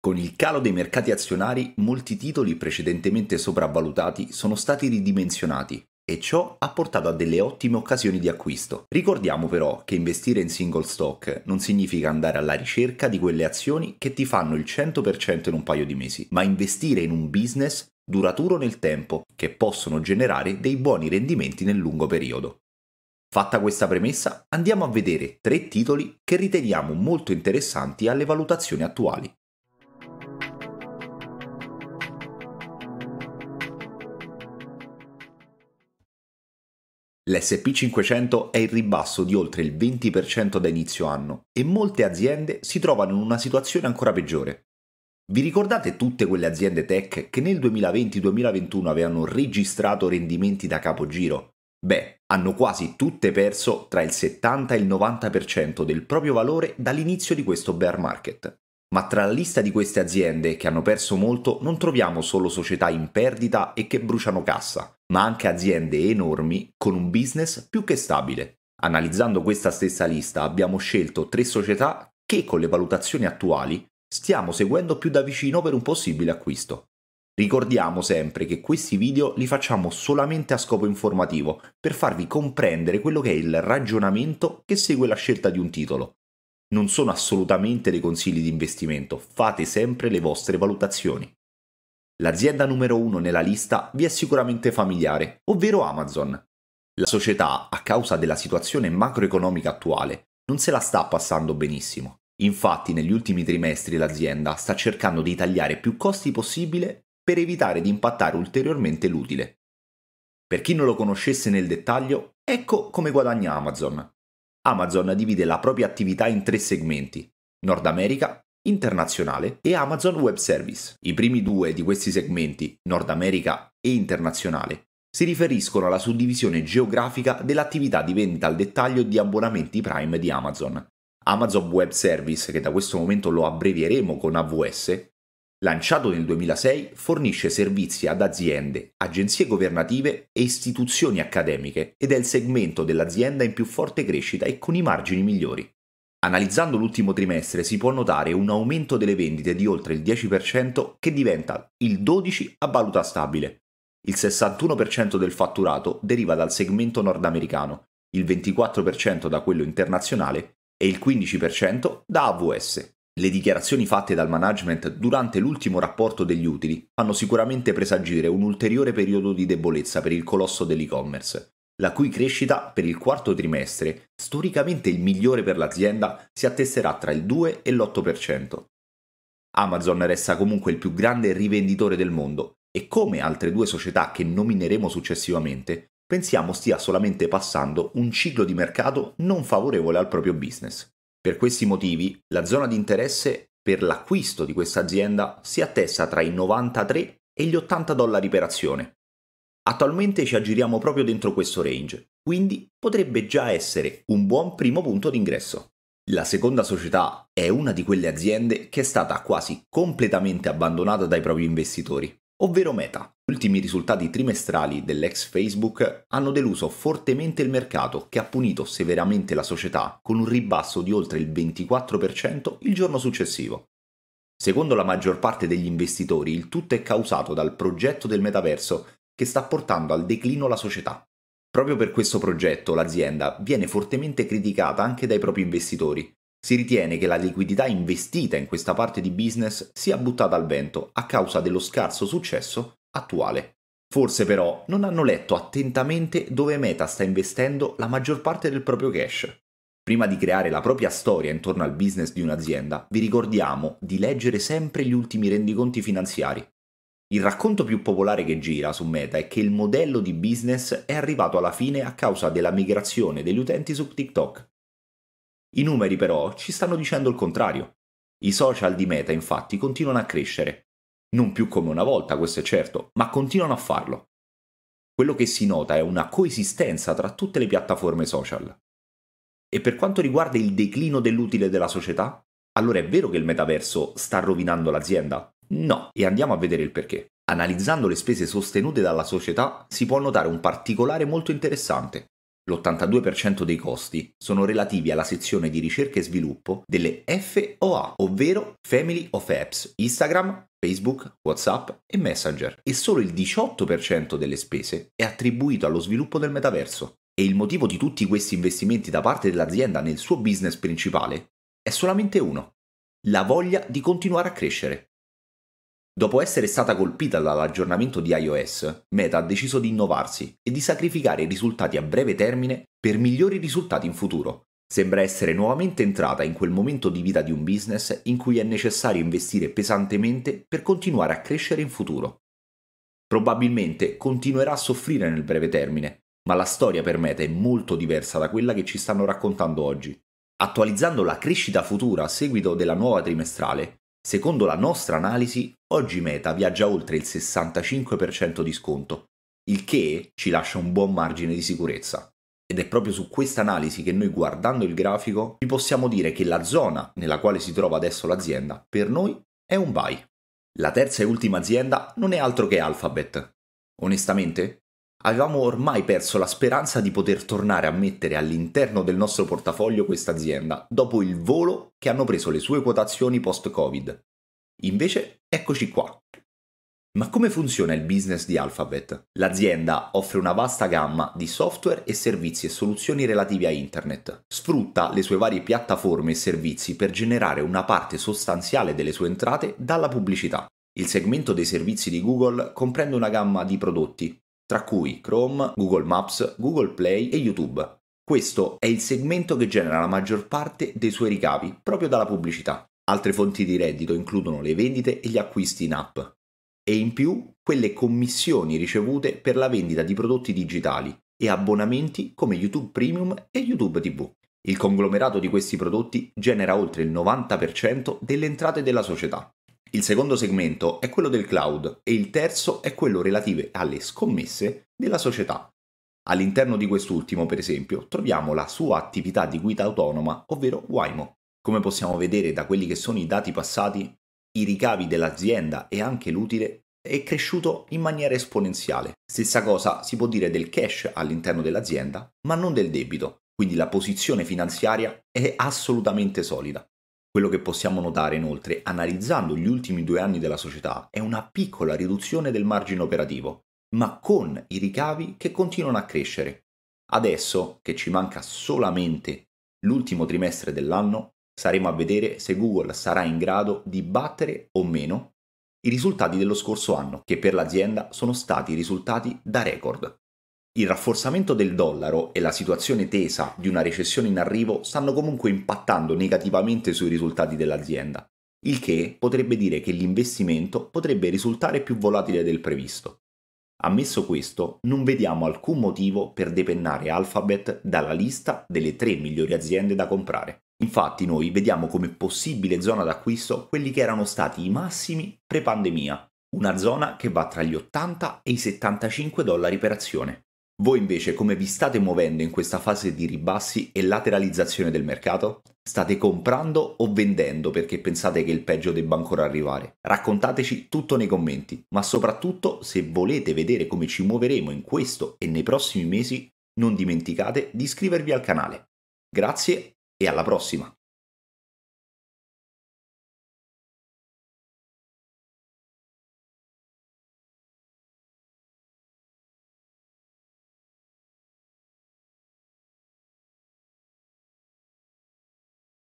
Con il calo dei mercati azionari, molti titoli precedentemente sopravvalutati sono stati ridimensionati e ciò ha portato a delle ottime occasioni di acquisto. Ricordiamo però che investire in single stock non significa andare alla ricerca di quelle azioni che ti fanno il 100% in un paio di mesi, ma investire in un business duraturo nel tempo che possono generare dei buoni rendimenti nel lungo periodo. Fatta questa premessa, andiamo a vedere tre titoli che riteniamo molto interessanti alle valutazioni attuali. L'SP500 è in ribasso di oltre il 20% da inizio anno e molte aziende si trovano in una situazione ancora peggiore. Vi ricordate tutte quelle aziende tech che nel 2020-2021 avevano registrato rendimenti da capogiro? Beh, hanno quasi tutte perso tra il 70 e il 90% del proprio valore dall'inizio di questo bear market. Ma tra la lista di queste aziende che hanno perso molto non troviamo solo società in perdita e che bruciano cassa, ma anche aziende enormi con un business più che stabile. Analizzando questa stessa lista abbiamo scelto tre società che con le valutazioni attuali stiamo seguendo più da vicino per un possibile acquisto. Ricordiamo sempre che questi video li facciamo solamente a scopo informativo, per farvi comprendere quello che è il ragionamento che segue la scelta di un titolo non sono assolutamente dei consigli di investimento, fate sempre le vostre valutazioni. L'azienda numero uno nella lista vi è sicuramente familiare, ovvero Amazon. La società, a causa della situazione macroeconomica attuale, non se la sta passando benissimo. Infatti negli ultimi trimestri l'azienda sta cercando di tagliare più costi possibile per evitare di impattare ulteriormente l'utile. Per chi non lo conoscesse nel dettaglio, ecco come guadagna Amazon. Amazon divide la propria attività in tre segmenti, Nord America, internazionale e Amazon Web Service. I primi due di questi segmenti, Nord America e internazionale, si riferiscono alla suddivisione geografica dell'attività di vendita al dettaglio di abbonamenti Prime di Amazon. Amazon Web Service, che da questo momento lo abbrevieremo con AWS, Lanciato nel 2006, fornisce servizi ad aziende, agenzie governative e istituzioni accademiche ed è il segmento dell'azienda in più forte crescita e con i margini migliori. Analizzando l'ultimo trimestre si può notare un aumento delle vendite di oltre il 10% che diventa il 12% a valuta stabile. Il 61% del fatturato deriva dal segmento nordamericano, il 24% da quello internazionale e il 15% da AWS. Le dichiarazioni fatte dal management durante l'ultimo rapporto degli utili fanno sicuramente presagire un ulteriore periodo di debolezza per il colosso dell'e-commerce, la cui crescita per il quarto trimestre, storicamente il migliore per l'azienda, si attesterà tra il 2 e l'8%. Amazon resta comunque il più grande rivenditore del mondo e come altre due società che nomineremo successivamente, pensiamo stia solamente passando un ciclo di mercato non favorevole al proprio business. Per questi motivi, la zona di interesse per l'acquisto di questa azienda si attesta tra i 93 e gli 80 dollari per azione. Attualmente ci aggiriamo proprio dentro questo range, quindi potrebbe già essere un buon primo punto d'ingresso. La seconda società è una di quelle aziende che è stata quasi completamente abbandonata dai propri investitori ovvero Meta. Gli ultimi risultati trimestrali dell'ex Facebook hanno deluso fortemente il mercato che ha punito severamente la società con un ribasso di oltre il 24% il giorno successivo. Secondo la maggior parte degli investitori il tutto è causato dal progetto del metaverso che sta portando al declino la società. Proprio per questo progetto l'azienda viene fortemente criticata anche dai propri investitori, si ritiene che la liquidità investita in questa parte di business sia buttata al vento a causa dello scarso successo attuale. Forse però non hanno letto attentamente dove Meta sta investendo la maggior parte del proprio cash. Prima di creare la propria storia intorno al business di un'azienda, vi ricordiamo di leggere sempre gli ultimi rendiconti finanziari. Il racconto più popolare che gira su Meta è che il modello di business è arrivato alla fine a causa della migrazione degli utenti su TikTok. I numeri però ci stanno dicendo il contrario. I social di Meta infatti continuano a crescere. Non più come una volta, questo è certo, ma continuano a farlo. Quello che si nota è una coesistenza tra tutte le piattaforme social. E per quanto riguarda il declino dell'utile della società, allora è vero che il metaverso sta rovinando l'azienda? No, e andiamo a vedere il perché. Analizzando le spese sostenute dalla società si può notare un particolare molto interessante. L'82% dei costi sono relativi alla sezione di ricerca e sviluppo delle FOA, ovvero Family of Apps, Instagram, Facebook, WhatsApp e Messenger, e solo il 18% delle spese è attribuito allo sviluppo del metaverso. E il motivo di tutti questi investimenti da parte dell'azienda nel suo business principale è solamente uno, la voglia di continuare a crescere. Dopo essere stata colpita dall'aggiornamento di iOS, Meta ha deciso di innovarsi e di sacrificare i risultati a breve termine per migliori risultati in futuro. Sembra essere nuovamente entrata in quel momento di vita di un business in cui è necessario investire pesantemente per continuare a crescere in futuro. Probabilmente continuerà a soffrire nel breve termine, ma la storia per Meta è molto diversa da quella che ci stanno raccontando oggi. Attualizzando la crescita futura a seguito della nuova trimestrale, Secondo la nostra analisi, oggi Meta viaggia oltre il 65% di sconto, il che ci lascia un buon margine di sicurezza. Ed è proprio su questa analisi che noi guardando il grafico vi possiamo dire che la zona nella quale si trova adesso l'azienda per noi è un buy. La terza e ultima azienda non è altro che Alphabet. Onestamente, Avevamo ormai perso la speranza di poter tornare a mettere all'interno del nostro portafoglio questa azienda dopo il volo che hanno preso le sue quotazioni post-Covid. Invece, eccoci qua. Ma come funziona il business di Alphabet? L'azienda offre una vasta gamma di software e servizi e soluzioni relativi a Internet. Sfrutta le sue varie piattaforme e servizi per generare una parte sostanziale delle sue entrate dalla pubblicità. Il segmento dei servizi di Google comprende una gamma di prodotti tra cui Chrome, Google Maps, Google Play e YouTube. Questo è il segmento che genera la maggior parte dei suoi ricavi proprio dalla pubblicità. Altre fonti di reddito includono le vendite e gli acquisti in app e in più quelle commissioni ricevute per la vendita di prodotti digitali e abbonamenti come YouTube Premium e YouTube TV. Il conglomerato di questi prodotti genera oltre il 90% delle entrate della società. Il secondo segmento è quello del cloud e il terzo è quello relative alle scommesse della società. All'interno di quest'ultimo, per esempio, troviamo la sua attività di guida autonoma, ovvero Waymo. Come possiamo vedere da quelli che sono i dati passati, i ricavi dell'azienda e anche l'utile è cresciuto in maniera esponenziale. Stessa cosa si può dire del cash all'interno dell'azienda, ma non del debito, quindi la posizione finanziaria è assolutamente solida. Quello che possiamo notare inoltre, analizzando gli ultimi due anni della società, è una piccola riduzione del margine operativo, ma con i ricavi che continuano a crescere. Adesso, che ci manca solamente l'ultimo trimestre dell'anno, saremo a vedere se Google sarà in grado di battere o meno i risultati dello scorso anno, che per l'azienda sono stati risultati da record. Il rafforzamento del dollaro e la situazione tesa di una recessione in arrivo stanno comunque impattando negativamente sui risultati dell'azienda, il che potrebbe dire che l'investimento potrebbe risultare più volatile del previsto. Ammesso questo, non vediamo alcun motivo per depennare Alphabet dalla lista delle tre migliori aziende da comprare. Infatti noi vediamo come possibile zona d'acquisto quelli che erano stati i massimi pre-pandemia, una zona che va tra gli 80 e i 75 dollari per azione. Voi invece come vi state muovendo in questa fase di ribassi e lateralizzazione del mercato? State comprando o vendendo perché pensate che il peggio debba ancora arrivare? Raccontateci tutto nei commenti, ma soprattutto se volete vedere come ci muoveremo in questo e nei prossimi mesi, non dimenticate di iscrivervi al canale. Grazie e alla prossima!